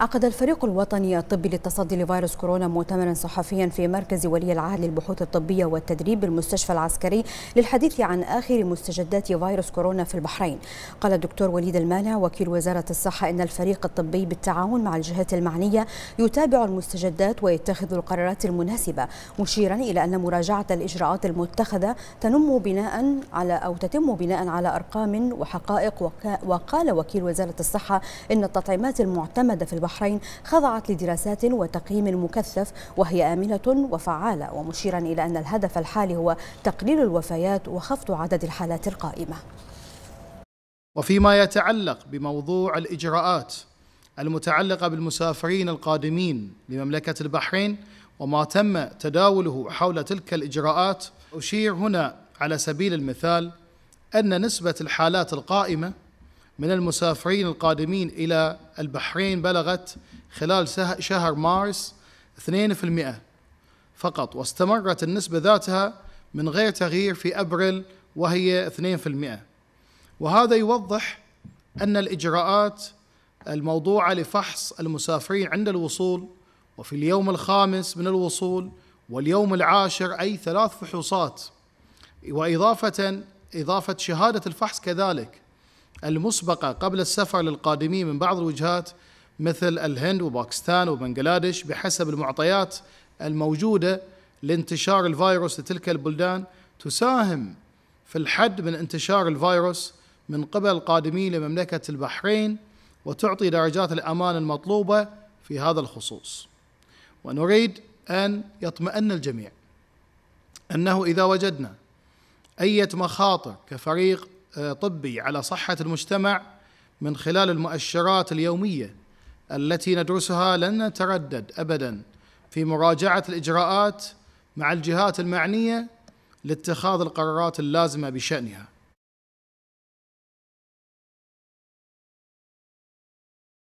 عقد الفريق الوطني الطبي للتصدي لفيروس كورونا مؤتمرا صحفيا في مركز ولي العهد للبحوث الطبية والتدريب بالمستشفى العسكري للحديث عن آخر مستجدات فيروس كورونا في البحرين قال الدكتور وليد المانع وكيل وزارة الصحة إن الفريق الطبي بالتعاون مع الجهات المعنية يتابع المستجدات ويتخذ القرارات المناسبة مشيرا إلى أن مراجعة الإجراءات المتخذة تنم بناء على أو تتم بناء على أرقام وحقائق وقال وكيل وزارة الصحة إن التطعيمات المعتمدة في البحرين البحرين خضعت لدراسات وتقييم مكثف وهي آمنة وفعالة ومشيرا إلى أن الهدف الحالي هو تقليل الوفيات وخفض عدد الحالات القائمة وفيما يتعلق بموضوع الإجراءات المتعلقة بالمسافرين القادمين لمملكة البحرين وما تم تداوله حول تلك الإجراءات أشير هنا على سبيل المثال أن نسبة الحالات القائمة من المسافرين القادمين إلى البحرين بلغت خلال شهر مارس 2% فقط واستمرت النسبة ذاتها من غير تغيير في أبريل وهي 2% وهذا يوضح أن الإجراءات الموضوعة لفحص المسافرين عند الوصول وفي اليوم الخامس من الوصول واليوم العاشر أي ثلاث فحوصات وإضافة إضافة شهادة الفحص كذلك المسبقة قبل السفر للقادمين من بعض الوجهات مثل الهند وباكستان وبنغلاديش بحسب المعطيات الموجودة لانتشار الفيروس لتلك البلدان تساهم في الحد من انتشار الفيروس من قبل القادمين لمملكة البحرين وتعطي درجات الأمان المطلوبة في هذا الخصوص ونريد أن يطمئن الجميع أنه إذا وجدنا أية مخاطر كفريق آه، طبي على صحة المجتمع من خلال المؤشرات اليومية التي ندرسها لن نتردد أبدا في مراجعة الإجراءات مع الجهات المعنية لاتخاذ القرارات اللازمة بشأنها